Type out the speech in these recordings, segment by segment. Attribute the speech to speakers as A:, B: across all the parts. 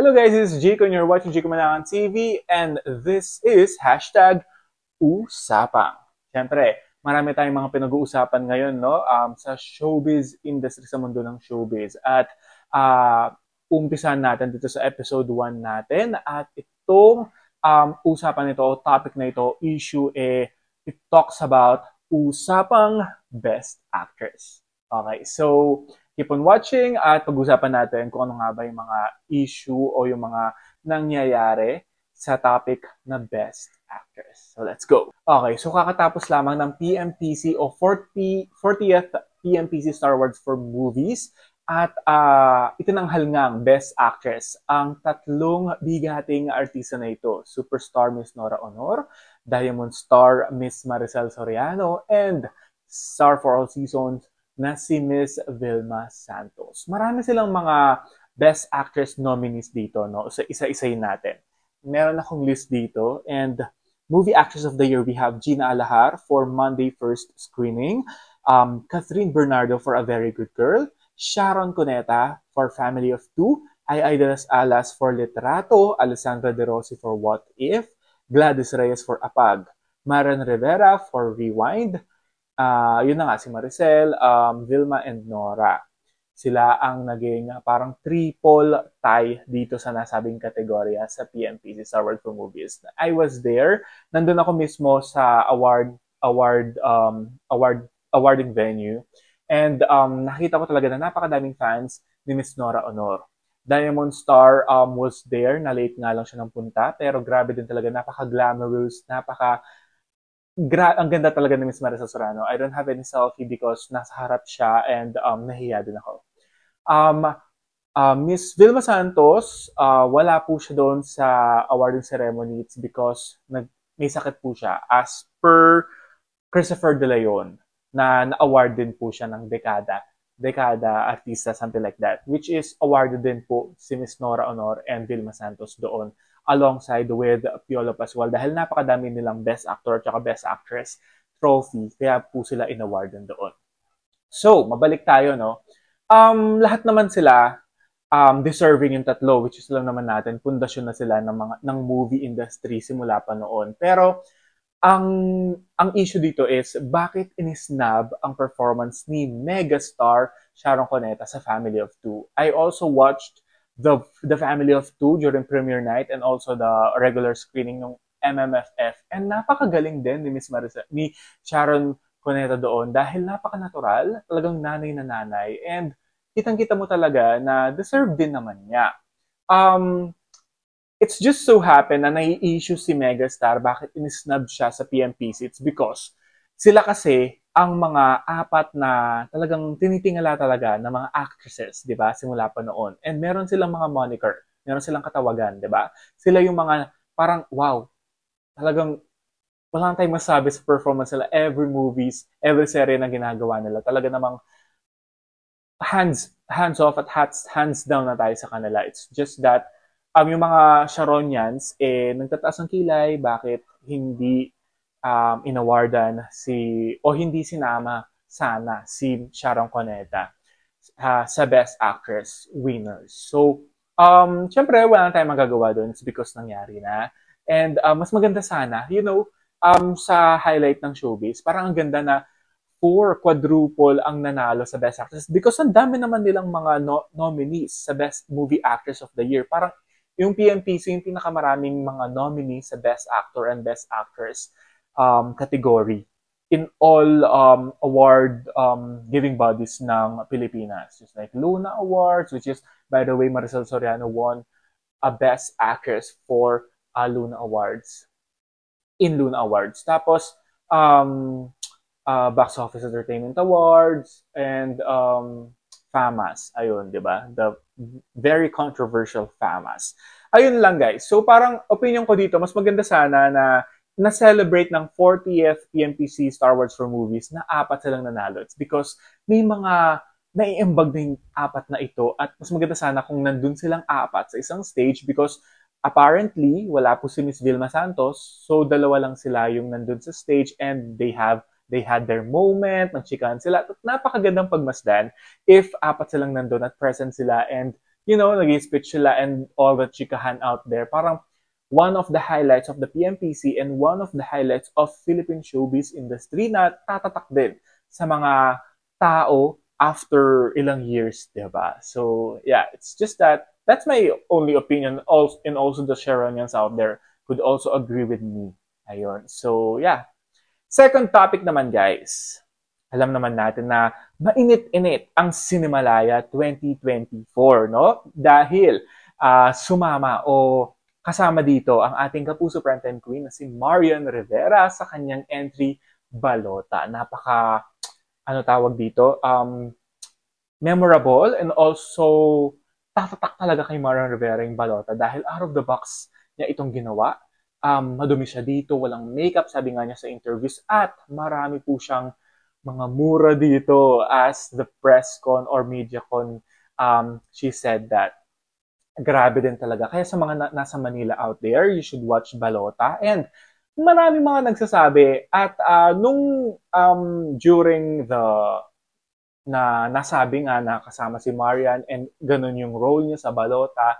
A: Hello guys, this is Jake and you're watching Jake Manangan TV and this is hashtag Usapang. Siyempre, marami tayong mga pinag-uusapan ngayon no? um, sa showbiz industry, sa mundo ng showbiz. At uh, ah, umpisan natin dito sa episode 1 natin at itong um, usapan nito o topic na ito, issue eh, it talks about usapang best actress. Okay, so keep on watching at pag-usapan natin kung ano nga ba yung mga issue o yung mga nangyayari sa topic na Best Actress. So let's go. Okay, so kakatapos lamang ng PMPC o 40, 40th PMPC Star Awards for Movies at uh, ah, ito itinanghal ngang Best Actress ang tatlong bigating artista na ito. Superstar Miss Nora Honor, Diamond Star Miss Maricel Soriano, and Star for All Seasons na si Miss Vilma Santos. Marami silang mga Best Actress nominees dito, no? So, isa-isayin natin. Meron akong list dito and Movie Actress of the Year, we have Gina Alahar for Monday first screening, um, Catherine Bernardo for A Very Good Girl, Sharon Cuneta for Family of Two, Ay Alas Alas for Literato, Alessandra De Rossi for What If, Gladys Reyes for Apag, Maran Rivera for Rewind, uh, yun na nga, si Maricel, um, Vilma, and Nora. Sila ang naging ah, parang triple tie dito sa nasabing kategorya sa PMPC Star Award for Movies. I was there. Nandun ako mismo sa award award um, award awarding venue. And um, nakita ko talaga na napakadaming fans ni Miss Nora Honor. Diamond Star um, was there, na late nga lang siya ng punta, pero grabe din talaga, napaka-glamorous, napaka gra- ang ganda talaga ni Miss Marisa Sorano. I don't have any selfie because nasa harap siya and um, nahiya din ako. Um, uh, Miss Vilma Santos, uh, wala po siya doon sa awarding ceremony. It's because nag- may sakit po siya as per Christopher De Leon na na-award din po siya ng dekada dekada artista, something like that, which is awarded din po si Miss Nora Honor and Vilma Santos doon alongside with Piolo Pascual dahil napakadami nilang Best Actor at Best Actress trophy kaya po sila inawardan doon. So, mabalik tayo no. Um, lahat naman sila um, deserving yung tatlo which is lang naman natin pundasyon na sila ng mga ng movie industry simula pa noon. Pero ang ang issue dito is bakit inisnab ang performance ni megastar Sharon Cuneta sa Family of Two. I also watched the the family of two during premiere night and also the regular screening ng MMFF. And napakagaling din ni Miss Marisa, ni Sharon Cuneta doon dahil napaka-natural, talagang nanay na nanay. And kitang-kita mo talaga na deserved din naman niya. Um, it's just so happened na nai-issue si Megastar bakit inisnub siya sa PMPC. It's because sila kasi ang mga apat na talagang tinitingala talaga ng mga actresses, di ba? Simula pa noon. And meron silang mga moniker, meron silang katawagan, di ba? Sila yung mga parang, wow, talagang wala tayong masabi sa performance nila. Every movies, every serye na ginagawa nila, talaga namang hands hands off at hats, hands down na tayo sa kanila. It's just that um, yung mga Sharonians, eh, nagtataas ng kilay, bakit hindi um, inawardan si, o hindi sinama sana si Sharon Coneta uh, sa Best Actress winners. So, um, syempre, wala na tayong magagawa doon because nangyari na. And uh, mas maganda sana, you know, um, sa highlight ng showbiz, parang ang ganda na four quadruple ang nanalo sa Best Actress because ang dami naman nilang mga no- nominees sa Best Movie Actress of the Year. Parang yung PMPC so yung pinakamaraming mga nominees sa Best Actor and Best Actress um, category in all um, award um, giving bodies ng Pilipinas. Just like Luna Awards, which is, by the way, Maricel Soriano won a Best Actress for uh, Luna Awards. In Luna Awards. Tapos, um, uh, Box Office Entertainment Awards and um, FAMAS. Ayun, di ba? The very controversial FAMAS. Ayun lang guys. So parang opinion ko dito, mas maganda sana na na-celebrate ng 40th e PMPC Star Wars for Movies na apat silang nanalo. It's because may mga naiimbag na yung apat na ito at mas maganda sana kung nandun silang apat sa isang stage because apparently wala po si Miss Vilma Santos so dalawa lang sila yung nandun sa stage and they have they had their moment, nagchikahan sila at napakagandang pagmasdan if apat silang nandun at present sila and you know, nag speech sila and all the chikahan out there. Parang one of the highlights of the PMPC and one of the highlights of Philippine showbiz industry na tatatak din sa mga tao after ilang years, di ba? So, yeah, it's just that that's my only opinion also, and also the Sharonians out there could also agree with me. Ayun. So, yeah. Second topic naman, guys. Alam naman natin na mainit-init ang Cinemalaya 2024, no? Dahil uh, sumama o Kasama dito ang ating Kapuso Primetime Queen na si Marian Rivera sa kanyang entry Balota. Napaka, ano tawag dito, um, memorable and also tatatak talaga kay Marian Rivera yung Balota dahil out of the box niya itong ginawa. Um, madumi siya dito, walang makeup, sabi nga niya sa interviews at marami po siyang mga mura dito as the press con or media con um, she said that grabe din talaga. Kaya sa mga na- nasa Manila out there, you should watch Balota. And marami mga nagsasabi at uh, nung um, during the na nasabi nga na kasama si Marian and ganun yung role niya sa Balota,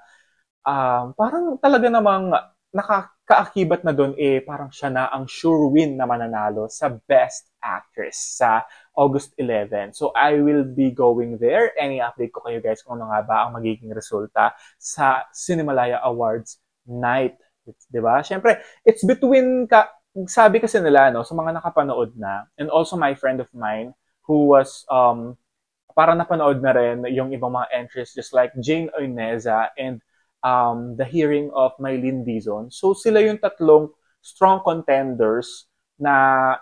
A: um, parang talaga namang nakakaakibat na doon eh parang siya na ang sure win na mananalo sa Best Actress sa August 11. So, I will be going there. Any update ko kayo guys kung ano nga ba ang magiging resulta sa Cinemalaya Awards night. Diba? ba? Siyempre, it's between, ka, sabi kasi nila, no, sa mga nakapanood na, and also my friend of mine who was, um, para napanood na rin yung ibang mga entries just like Jane Oineza and um, the hearing of Mylene Dizon. So, sila yung tatlong strong contenders na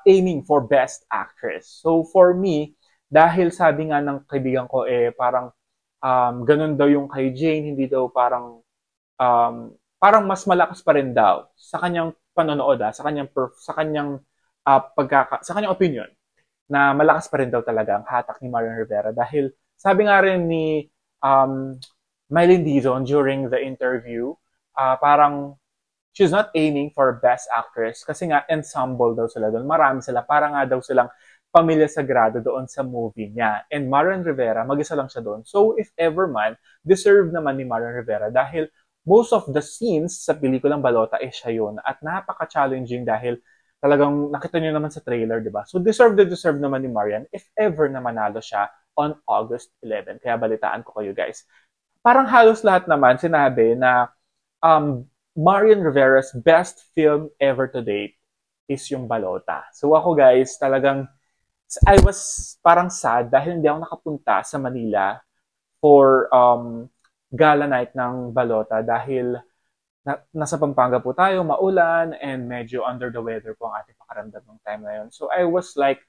A: aiming for best actress. So for me, dahil sabi nga ng kaibigan ko eh parang um, ganun daw yung kay Jane, hindi daw parang um, parang mas malakas pa rin daw sa kanyang panonood ah, sa kanyang perf- sa kanyang uh, pagkaka sa kanyang opinion na malakas pa rin daw talaga ang hatak ni Marian Rivera dahil sabi nga rin ni um, Mylene Dizon during the interview, uh, parang she's not aiming for Best Actress kasi nga ensemble daw sila doon. Marami sila. Para nga daw silang pamilya sagrado doon sa movie niya. And Marian Rivera, mag-isa lang siya doon. So if ever man, deserve naman ni Marian Rivera dahil most of the scenes sa pelikulang Balota ay siya yun. At napaka-challenging dahil talagang nakita niyo naman sa trailer, di ba? So deserve the deserve naman ni Marian if ever na manalo siya on August 11. Kaya balitaan ko kayo guys. Parang halos lahat naman sinabi na um, Marian Rivera's best film ever to date is yung Balota. So ako guys, talagang I was parang sad dahil hindi ako nakapunta sa Manila for um, gala night ng Balota dahil na, nasa Pampanga po tayo, maulan, and medyo under the weather po ang ating pakaramdam ng time na yun. So I was like,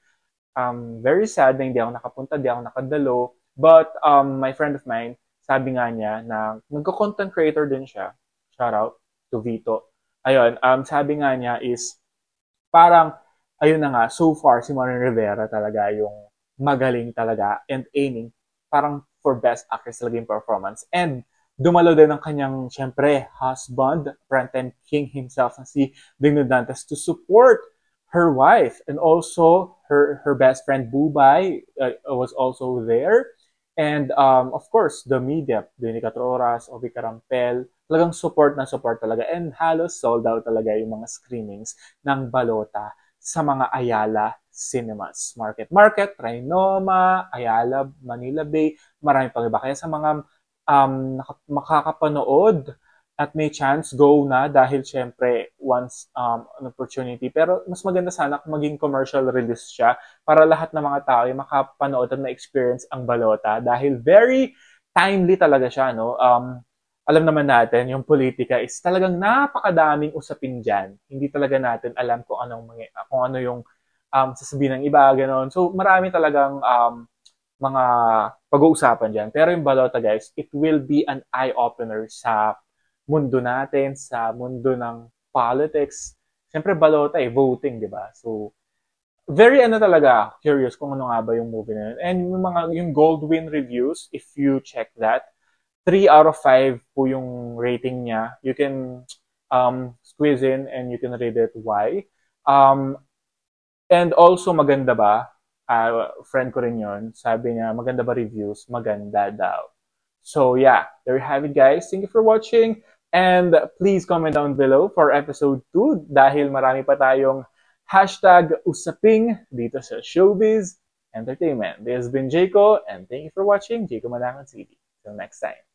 A: um, very sad na hindi ako nakapunta, hindi ako nakadalo. But um, my friend of mine, sabi nga niya na nagko-content creator din siya, shout out, to Vito. Ayun, um, sabi nga niya is, parang, ayun na nga, so far si Marin Rivera talaga yung magaling talaga and aiming parang for best actress talaga yung performance. And dumalo din ng kanyang, syempre, husband, Brenton King himself na si Digno Dantes to support her wife. And also, her, her best friend, Bubay, uh, was also there. And, um, of course, the media, Dini Catoras, Ovi Carampel, talagang support na support talaga. And halos sold out talaga yung mga screenings ng Balota sa mga Ayala Cinemas. Market Market, Trinoma, Ayala, Manila Bay, marami pang iba. Kaya sa mga um, makakapanood at may chance, go na dahil syempre once um, an opportunity. Pero mas maganda sana kung maging commercial release siya para lahat ng mga tao ay makapanood at ma-experience ang balota dahil very timely talaga siya. No? Um, alam naman natin, yung politika is talagang napakadaming usapin dyan. Hindi talaga natin alam kung anong mga, kung ano yung um, sasabihin ng iba, gano'n. So, marami talagang um, mga pag-uusapan dyan. Pero yung balota, guys, it will be an eye-opener sa mundo natin, sa mundo ng politics. Siyempre, balota eh, voting, di ba? So, very ano talaga, curious kung ano nga ba yung movie na yun. And yung mga, yung Goldwyn reviews, if you check that, 3 out of 5 po yung rating niya. You can um, squeeze in and you can read it why. Um, and also, maganda ba? Uh, friend ko rin yun. Sabi niya, maganda ba reviews? Maganda daw. So yeah, there you have it guys. Thank you for watching. And please comment down below for episode 2 dahil marami pa tayong hashtag usaping dito sa Showbiz Entertainment. This has been Jaco and thank you for watching Jaco Madangan TV. Till next time.